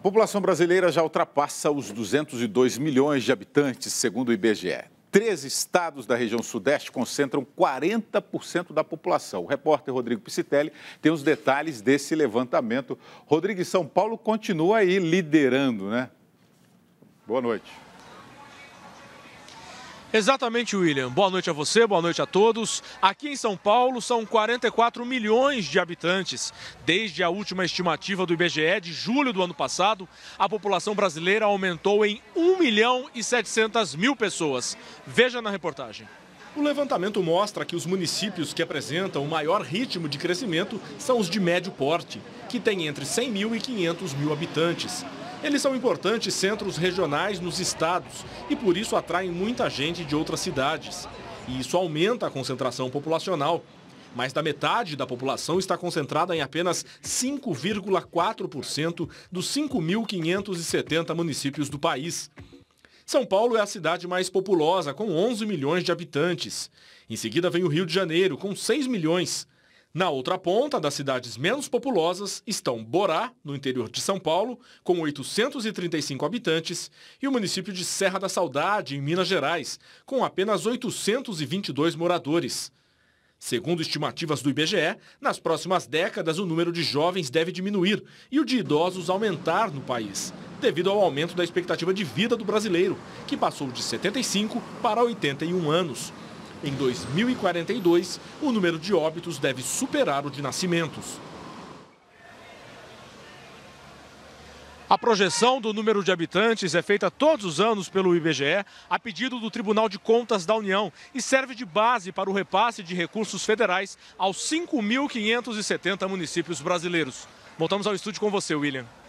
A população brasileira já ultrapassa os 202 milhões de habitantes, segundo o IBGE. Três estados da região sudeste concentram 40% da população. O repórter Rodrigo Piscitelli tem os detalhes desse levantamento. Rodrigo, São Paulo continua aí liderando, né? Boa noite. Exatamente, William. Boa noite a você, boa noite a todos. Aqui em São Paulo são 44 milhões de habitantes. Desde a última estimativa do IBGE de julho do ano passado, a população brasileira aumentou em 1 milhão e 700 mil pessoas. Veja na reportagem. O levantamento mostra que os municípios que apresentam o maior ritmo de crescimento são os de médio porte, que têm entre 100 mil e 500 mil habitantes. Eles são importantes centros regionais nos estados e por isso atraem muita gente de outras cidades. E isso aumenta a concentração populacional. Mais da metade da população está concentrada em apenas 5,4% dos 5.570 municípios do país. São Paulo é a cidade mais populosa, com 11 milhões de habitantes. Em seguida vem o Rio de Janeiro, com 6 milhões. Na outra ponta, das cidades menos populosas, estão Borá, no interior de São Paulo, com 835 habitantes, e o município de Serra da Saudade, em Minas Gerais, com apenas 822 moradores. Segundo estimativas do IBGE, nas próximas décadas o número de jovens deve diminuir e o de idosos aumentar no país, devido ao aumento da expectativa de vida do brasileiro, que passou de 75 para 81 anos em 2042, o número de óbitos deve superar o de nascimentos. A projeção do número de habitantes é feita todos os anos pelo IBGE a pedido do Tribunal de Contas da União e serve de base para o repasse de recursos federais aos 5.570 municípios brasileiros. Voltamos ao estúdio com você, William.